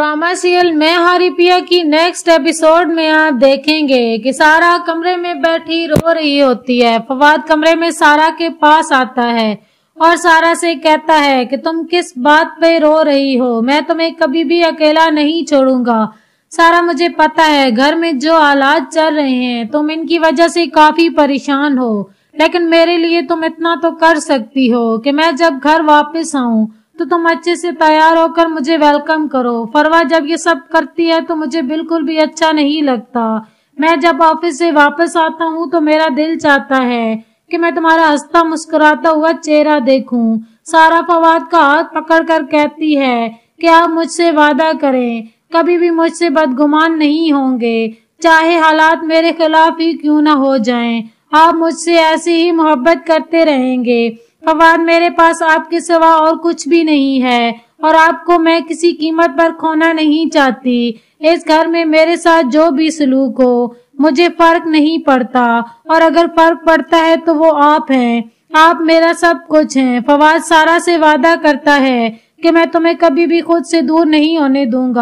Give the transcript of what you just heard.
Drama serial मैं पिया की नेक्स्ट एपिसोड में आप देखेंगे कि सारा कमरे में बैठी रो रही होती है फवाद कमरे में सारा के पास आता है और सारा से कहता है कि तुम किस बात पे रो रही हो मैं तुम्हें कभी भी अकेला नहीं छोड़ूंगा सारा मुझे पता है घर में जो हालात चल रहे हैं तुम इनकी वजह से काफी परेशान हो लेकिन मेरे लिए तुम इतना तो कर सकती हो कि मैं जब घर वापस आऊं तो तुम अच्छे से तैयार होकर मुझे वेलकम करो फरवा जब ये सब करती है तो मुझे बिल्कुल भी अच्छा नहीं लगता मैं जब ऑफिस से वापस आता हूँ तो मेरा दिल चाहता है कि मैं तुम्हारा हंसता मुस्कुराता हुआ चेहरा देखूं। सारा फवाद का हाथ पकड़ कर कहती है कि आप मुझसे वादा करें कभी भी मुझसे बदगुमान नहीं होंगे चाहे हालात मेरे खिलाफ ही क्यों ना हो जाएं। आप मुझसे ऐसी ही मोहब्बत करते रहेंगे भगवान मेरे पास आपके सिवा और कुछ भी नहीं है और आपको मैं किसी कीमत पर खोना नहीं चाहती इस घर में मेरे साथ जो भी सलूक हो मुझे फर्क नहीं पड़ता और अगर फर्क पड़ता है तो वो आप हैं आप मेरा सब कुछ हैं फवाद सारा से वादा करता है कि मैं तुम्हें कभी भी खुद से दूर नहीं होने दूंगा